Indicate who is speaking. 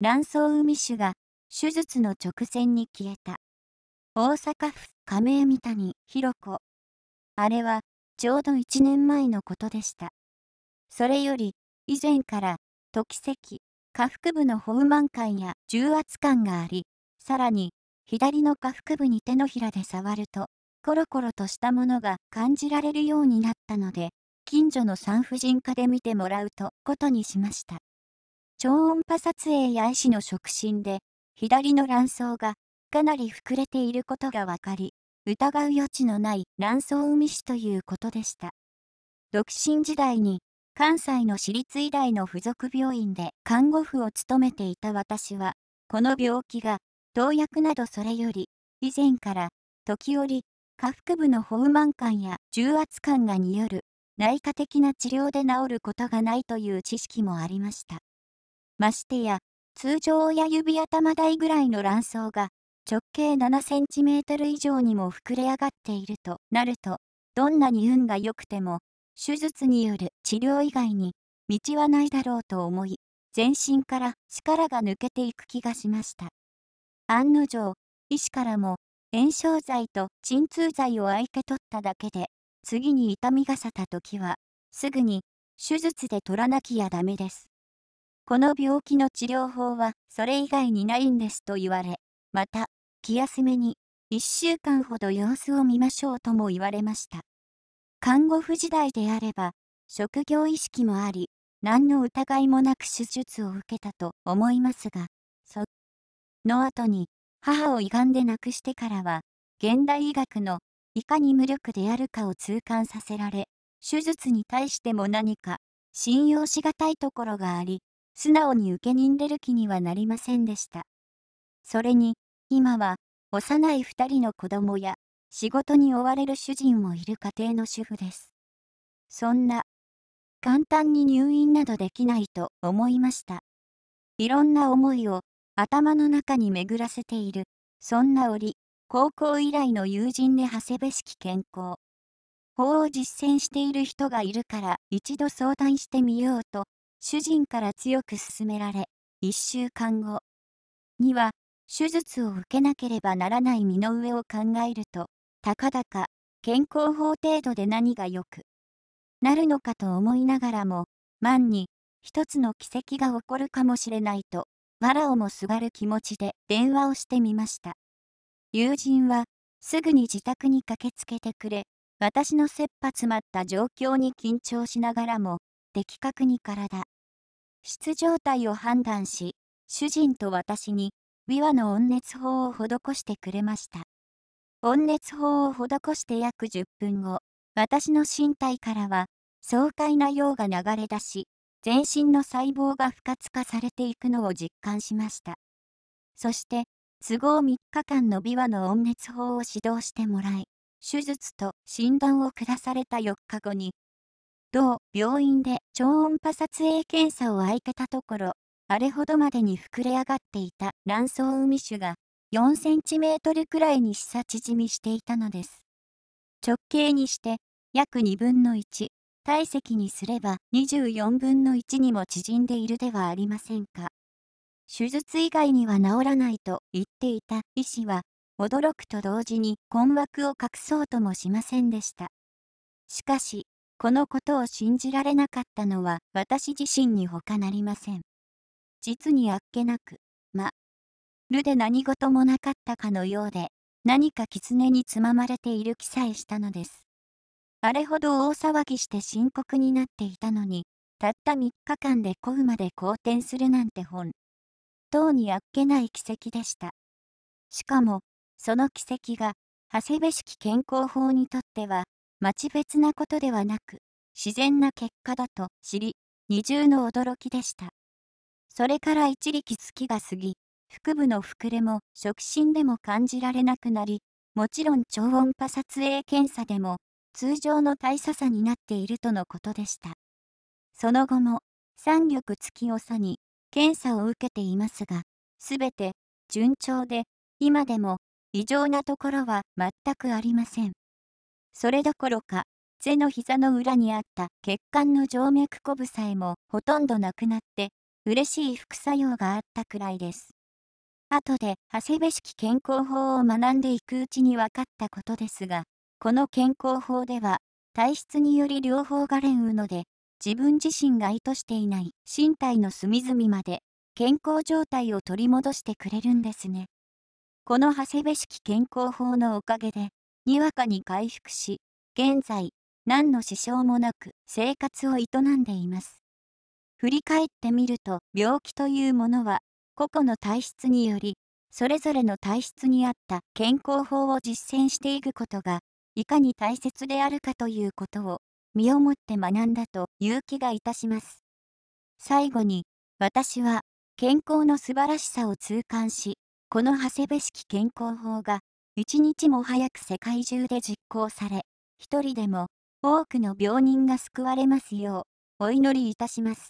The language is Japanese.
Speaker 1: 卵巣海種が手術の直前に消えた。大阪府亀井谷弘子。あれはちょうど1年前のことでした。それより以前から時関、下腹部のホウマン感や重圧感があり、さらに左の下腹部に手のひらで触ると、コロコロとしたものが感じられるようになったので、近所の産婦人科で見てもらうとことにしました。超音波撮影や医師の触診で、左の卵巣がかなり膨れていることが分かり、疑う余地のない卵巣み死ということでした。独身時代に関西の私立医大の附属病院で看護婦を務めていた私は、この病気が投薬などそれより以前から時折下腹部のホウマン感や重圧感がによる内科的な治療で治ることがないという知識もありました。ましてや、通常親指頭大ぐらいの卵巣が、直径7 c m 以上にも膨れ上がっているとなると、どんなに運が良くても、手術による治療以外に、道はないだろうと思い、全身から力が抜けていく気がしました。案の定、医師からも、炎症剤と鎮痛剤を相手取っただけで、次に痛みがさた時は、すぐに、手術で取らなきゃダメです。この病気の治療法はそれ以外にないんですと言われ、また、気休めに、1週間ほど様子を見ましょうとも言われました。看護婦時代であれば、職業意識もあり、何の疑いもなく手術を受けたと思いますが、その後に、母を胃がんで亡くしてからは、現代医学のいかに無力であるかを痛感させられ、手術に対しても何か信用しがたいところがあり、素直に受けにれる気にはなりませんでした。それに、今は、幼い2人の子供や、仕事に追われる主人もいる家庭の主婦です。そんな、簡単に入院などできないと思いました。いろんな思いを頭の中に巡らせている、そんな折、高校以来の友人で長谷部式健康。法を実践している人がいるから一度相談してみようと主人から強く勧められ、1週間後には、手術を受けなければならない身の上を考えると、たかだか健康法程度で何がよくなるのかと思いながらも、万に一つの奇跡が起こるかもしれないと、わらをもすがる気持ちで電話をしてみました。友人は、すぐに自宅に駆けつけてくれ、私の切羽詰まった状況に緊張しながらも、的確に体。質状態を判断し、主人と私に、琵琶の温熱法を施してくれました。温熱法を施して約10分後、私の身体からは、爽快な陽が流れ出し、全身の細胞が不活化されていくのを実感しました。そして、都合3日間の琵琶の温熱法を指導してもらい、手術と診断を下された4日後に、同病院で超音波撮影検査を開けたところ、あれほどまでに膨れ上がっていた卵巣海腫が4センチメートルくらいに示唆縮みしていたのです。直径にして約2分の1、体積にすれば24分の1にも縮んでいるではありませんか。手術以外には治らないと言っていた医師は、驚くと同時に困惑を隠そうともしませんでした。しかし、このことを信じられなかったのは私自身に他なりません。実にあっけなく、ま、るで何事もなかったかのようで、何か狐につままれている気さえしたのです。あれほど大騒ぎして深刻になっていたのに、たった3日間で古府まで好転するなんて本。当にあっけない奇跡でした。しかも、その奇跡が、長谷部式健康法にとっては、ち別なことではなく、自然な結果だと知り、二重の驚きでした。それから一力月が過ぎ、腹部の膨れも触診でも感じられなくなり、もちろん超音波撮影検査でも通常の大差さになっているとのことでした。その後も三力月をさに検査を受けていますが、すべて順調で、今でも異常なところは全くありません。それどころか、背の膝の裏にあった血管の静脈こぶさえもほとんどなくなって、嬉しい副作用があったくらいです。後で、長谷部式健康法を学んでいくうちに分かったことですが、この健康法では、体質により両方が連うので、自分自身が意図していない身体の隅々まで健康状態を取り戻してくれるんですね。この長谷部式健康法のおかげで、にわかに回復し、現在、何の支障もなく生活を営んでいます。振り返ってみると、病気というものは、個々の体質により、それぞれの体質に合った健康法を実践していくことが、いかに大切であるかということを、身をもって学んだと勇う気がいたします。最後に、私は、健康の素晴らしさを痛感し、この長谷部式健康法が、一日も早く世界中で実行され、一人でも多くの病人が救われますよう、お祈りいたします。